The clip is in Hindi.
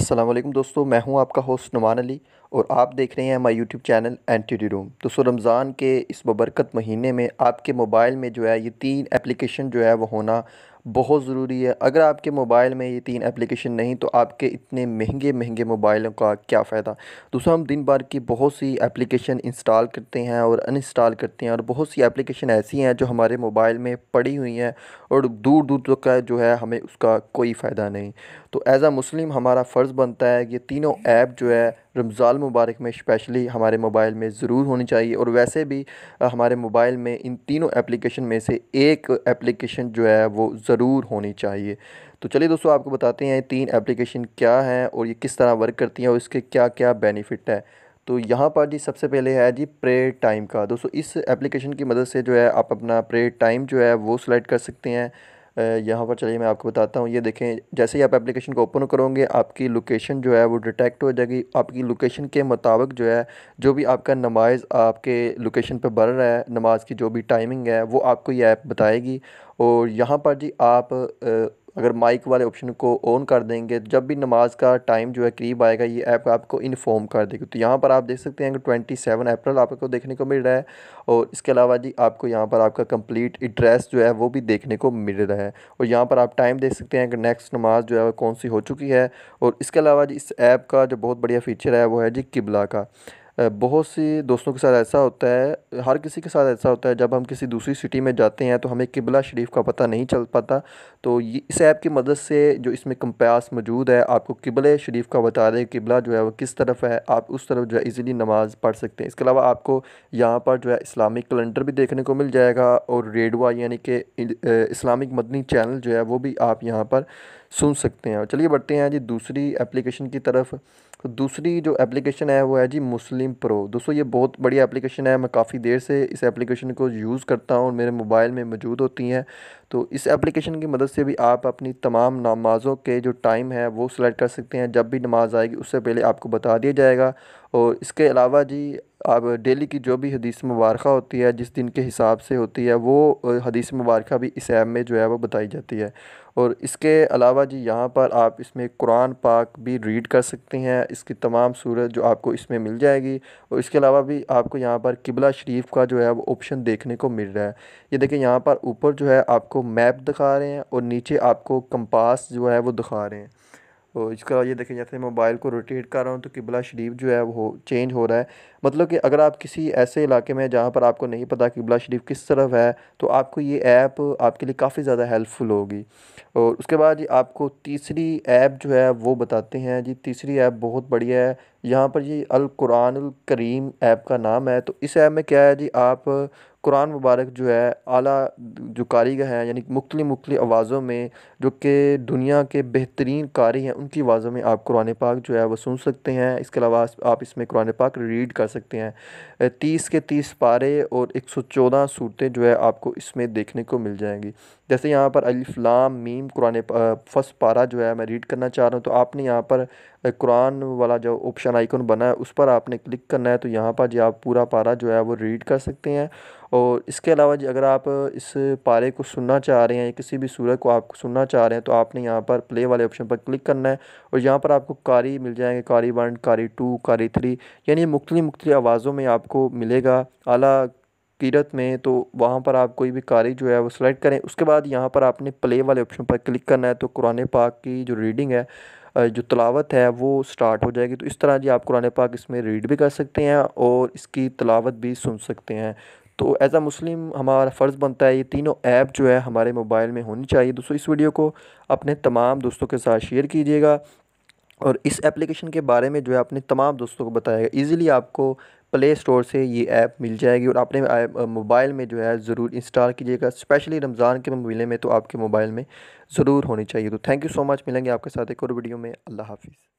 असलम दोस्तों मैं हूं आपका होस्ट नुमान अली और आप देख रहे हैं हमारा यूट्यूब चैनल एंटी रूम दोस्तों रमज़ान के इस बबरकत महीने में आपके मोबाइल में जो है ये तीन एप्लीकेशन जो है वो होना बहुत ज़रूरी है अगर आपके मोबाइल में ये तीन एप्लीकेशन नहीं तो आपके इतने महंगे महंगे मोबाइलों का क्या फ़ायदा दूसरा हम दिन भर की बहुत सी एप्लीकेशन इंस्टॉल करते हैं और अनइंस्टॉल करते हैं और बहुत सी एप्लीकेशन ऐसी हैं जो हमारे मोबाइल में पड़ी हुई हैं और दूर दूर तक का जो है हमें उसका कोई फ़ायदा नहीं तो एज़ अ मुस्लिम हमारा फ़र्ज़ बनता है ये तीनों ऐप जो है रमज़ान मुबारक में स्पेशली हमारे मोबाइल में ज़रूर होनी चाहिए और वैसे भी हमारे मोबाइल में इन तीनों एप्लीकेशन में से एक एप्लीकेशन जो है वो ज़रूर होनी चाहिए तो चलिए दोस्तों आपको बताते हैं तीन एप्लीकेशन क्या हैं और ये किस तरह वर्क करती हैं और इसके क्या क्या बेनिफिट है तो यहाँ पर जी सबसे पहले है जी प्रे टाइम का दोस्तों इस एप्लीकेशन की मदद से जो है आप अपना प्रे टाइम जो है वो सिलेक्ट कर सकते हैं यहाँ पर चलिए मैं आपको बताता हूँ ये देखें जैसे ही आप एप्लीकेशन को ओपन करोगे आपकी लोकेशन जो है वो डिटेक्ट हो जाएगी आपकी लोकेशन के मुताबिक जो है जो भी आपका नमाज आपके लोकेशन पर बढ़ रहा है नमाज की जो भी टाइमिंग है वो आपको ये ऐप बताएगी और यहाँ पर जी आप अगर माइक वाले ऑप्शन को ऑन कर देंगे तो जब भी नमाज का टाइम जो है करीब आएगा ये ऐप आपको इन्फॉर्म कर देगी तो यहाँ पर आप देख सकते हैं कि ट्वेंटी सेवन अप्रैल आपको देखने को मिल रहा है और इसके अलावा जी आपको यहाँ पर आपका कंप्लीट एड्रेस जो है वो भी देखने को मिल रहा है और यहाँ पर आप टाइम देख सकते हैं कि नेक्स्ट नमाज जो है कौन सी हो चुकी है और इसके अलावा जी इस ऐप का जो बहुत बढ़िया फीचर है वो है जी किबला का बहुत सी दोस्तों के साथ ऐसा होता है हर किसी के साथ ऐसा होता है जब हम किसी दूसरी सिटी में जाते हैं तो हमें किबला शरीफ का पता नहीं चल पाता तो ये इस ऐप की मदद से जो इसमें कंपास मौजूद है आपको किबल शरीफ का बता दें किबला जो है वो किस तरफ है आप उस तरफ जो है ईज़िली नमाज़ पढ़ सकते हैं इसके अलावा आपको यहाँ पर जो है इस्लामिक कैलेंडर भी देखने को मिल जाएगा और रेडवा यानी कि इस्लामिक मदनी चैनल जो है वो भी आप यहाँ पर सुन सकते हैं चलिए बढ़ते हैं जी दूसरी एप्लीकेशन की तरफ तो दूसरी जो एप्लीकेशन है वो है जी मुस्लिम प्रो दोस्तों ये बहुत बड़ी एप्लीकेशन है मैं काफ़ी देर से इस एप्लीकेशन को यूज़ करता हूँ और मेरे मोबाइल में मौजूद होती हैं तो इस एप्लीकेशन की मदद से भी आप अपनी तमाम नमाज़ों के जो टाइम है वो सिलेक्ट कर सकते हैं जब भी नमाज़ आएगी उससे पहले आपको बता दिया जाएगा और इसके अलावा जी आप डेली की जो भी हदीस मुबारक होती है जिस दिन के हिसाब से होती है वो हदीस मुबारक भी इस ऐप में जो है वो बताई जाती है और इसके अलावा जी यहाँ पर आप इसमें कुरान पाक भी रीड कर सकते हैं इसकी तमाम सूरत जो आपको इसमें मिल जाएगी और इसके अलावा भी आपको यहाँ पर किबला शरीफ का जो है वो ऑप्शन देखने को मिल रहा है ये देखिए यहाँ पर ऊपर जो है आपको मैप दिखा रहे हैं और नीचे आपको कंपास जो है वो दिखा रहे हैं तो इसके अलावा ये देखें जैसे मोबाइल को रोटेट कर रहा हूँ तो किबला शरीफ जो है वो चेंज हो रहा है मतलब कि अगर आप किसी ऐसे इलाके में जहाँ पर आपको नहीं पता किबला शरीफ किस तरफ है तो आपको ये ऐप आपके लिए काफ़ी ज़्यादा हेल्पफुल होगी और उसके बाद जी आपको तीसरी ऐप जो है वो बताते हैं जी तीसरी ऐप बहुत बढ़िया है यहाँ पर ये अल कुरान करीम ऐप का नाम है तो इस ऐप में क्या है जी आप कुरान मुबारक जो है आला जो कारीगर हैं यानी मुख्तलि मुख्तलि आवाज़ों में जो कि दुनिया के बेहतरीन कारी हैं उनकी आवाज़ों में आप कुरान पाक जो है वो सुन सकते हैं इसके अलावा आप इसमें कुरान पाक रीड कर सकते हैं तीस के तीस पारे और एक सौ चौदह सूरतें जो है आपको इसमें देखने को मिल जाएंगी जैसे यहाँ पर अलफ़लाम मीम कुरान फर्स्ट पारा जो है मैं रीड करना चाह रहा हूँ तो आपने यहाँ पर कुरान वाला जो ऑप्शन निशान आइकन बना है उस पर आपने क्लिक करना है तो यहाँ पर जी आप पूरा पारा जो है वो रीड कर सकते हैं और इसके अलावा जी अगर आप इस पारे को सुनना चाह रहे हैं किसी भी सूरत को आप सुनना चाह रहे हैं तो आपने यहाँ पर प्ले वाले ऑप्शन पर क्लिक करना है और यहाँ पर आपको कारी मिल जाएंगे कारी वन कारी टू कारी थ्री यानी मुख्तलि मुख्तलि आवाज़ों में आपको मिलेगा अला कीरत में तो वहाँ पर आप कोई भी कारी जो है वो सिलेक्ट करें उसके बाद यहाँ पर आपने प्ले वाले ऑप्शन पर क्लिक करना है तो कुरान पाक की जो रीडिंग है जो तलावत है वो स्टार्ट हो जाएगी तो इस तरह जी आप कुरान पाक इसमें रीड भी कर सकते हैं और इसकी तलावत भी सुन सकते हैं तो एज़ अ मुस्लिम हमारा फ़र्ज़ बनता है ये तीनों ऐप जो है हमारे मोबाइल में होनी चाहिए दोस्तों इस वीडियो को अपने तमाम दोस्तों के साथ शेयर कीजिएगा और इस एप्लीकेशन के बारे में जो है अपने तमाम दोस्तों को बताएगा इजीली आपको प्ले स्टोर से ये ऐप मिल जाएगी और अपने मोबाइल में जो है ज़रूर इंस्टॉल कीजिएगा स्पेशली रमज़ान के महीने में तो आपके मोबाइल में ज़रूर होनी चाहिए तो थैंक यू सो मच मिलेंगे आपके साथ एक और वीडियो में अल्लाह हाफिज़